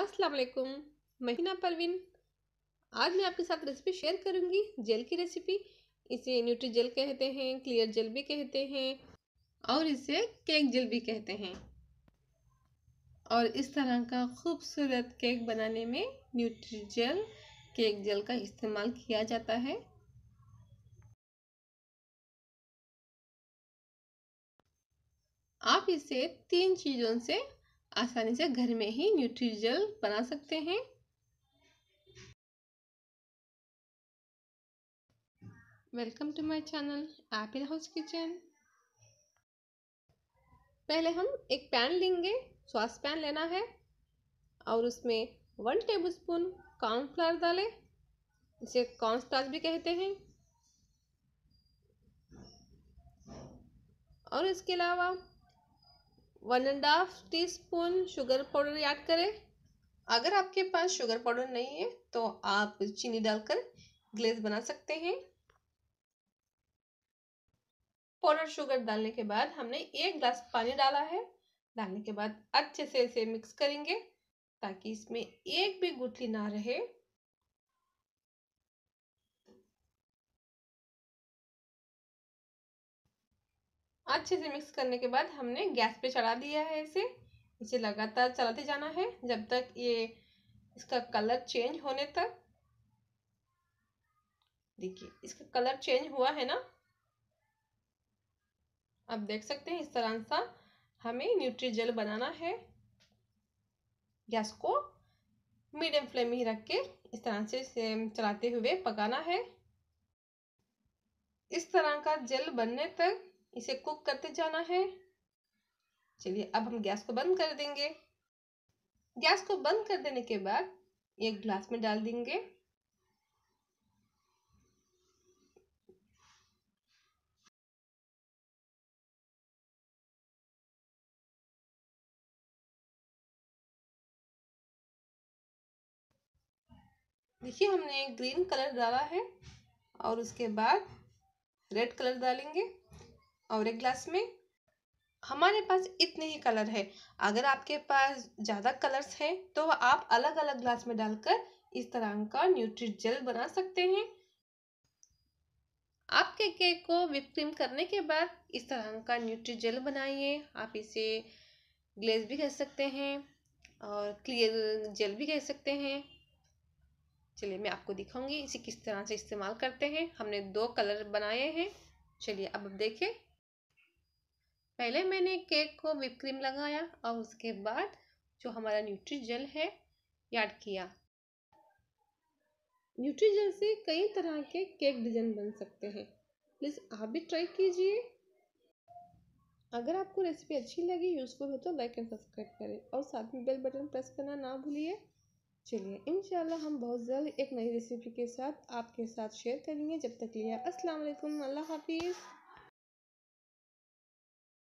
अस्सलाम वालेकुम महीना परवीन आज मैं आपके साथ रेसिपी शेयर करूंगी जेल की रेसिपी इसे न्यूट्री जेल कहते हैं क्लियर जेल भी कहते हैं और इसे केक जेल भी कहते हैं और इस तरह का खूबसूरत केक बनाने में न्यूट्री जेल केक जेल का इस्तेमाल किया जाता है आप इसे तीन चीज़ों से आसानी से घर में ही न्यूट्रीजल बना सकते हैं वेलकम टू माय चैनल आप हाउस किचन पहले हम एक पैन लेंगे सॉस पैन लेना है और उसमें वन टेबलस्पून कॉर्नफ्लावर डालें इसे कॉर्न स्टार्च भी कहते हैं और इसके अलावा one and half teaspoon sugar powder add करें अगर आपके पास शुगर पाउडर नहीं है तो आप चीनी डालकर ग्लेज बना सकते हैं पाउडर शुगर डालने के बाद हमने एक ग्लास पानी डाला है डालने के बाद अच्छे से इसे मिक्स करेंगे ताकि इसमें एक भी गुठली ना रहे अच्छे से मिक्स करने के बाद हमने गैस पे चढ़ा दिया है इसे इसे लगातार चलाते जाना है जब तक ये इसका कलर चेंज होने तक देखिए इसका कलर चेंज हुआ है ना आप देख सकते हैं इस तरह सा हमें न्यूट्री जेल बनाना है गैस को मीडियम फ्लेम में ही रख के इस तरह से चलाते हुए पकाना है इस तरह का जेल बनने तक इसे कुक करते जाना है चलिए अब हम गैस को बंद कर देंगे गैस को बंद कर देने के बाद एक ग्लास में डाल देंगे देखिए हमने ग्रीन कलर डाला है और उसके बाद रेड कलर डालेंगे और एक ग्लास में हमारे पास इतने ही कलर है अगर आपके पास ज़्यादा कलर्स हैं तो आप अलग अलग ग्लास में डालकर इस तरह का न्यूट्री जेल बना सकते हैं आपके केक को विप क्रीम करने के बाद इस तरह का न्यूट्री जेल बनाइए आप इसे ग्लेज भी कह सकते हैं और क्लियर जेल भी कह सकते हैं चलिए मैं आपको दिखाऊंगी इसे किस तरह से इस्तेमाल करते हैं हमने दो कलर बनाए हैं चलिए अब देखें पहले मैंने केक को विप क्रीम लगाया और उसके बाद जो हमारा न्यूट्री जेल है ऐड किया न्यूट्री जेल से कई तरह के केक डिज़ाइन बन सकते हैं प्लीज़ आप भी ट्राई कीजिए अगर आपको रेसिपी अच्छी लगी यूज़फुल हो तो लाइक एंड सब्सक्राइब करें और साथ में बेल बटन प्रेस करना ना भूलिए चलिए इन हम बहुत जल्द एक नई रेसिपी के साथ आपके साथ शेयर करेंगे जब तक लिया असलम अल्लाह हाफिज़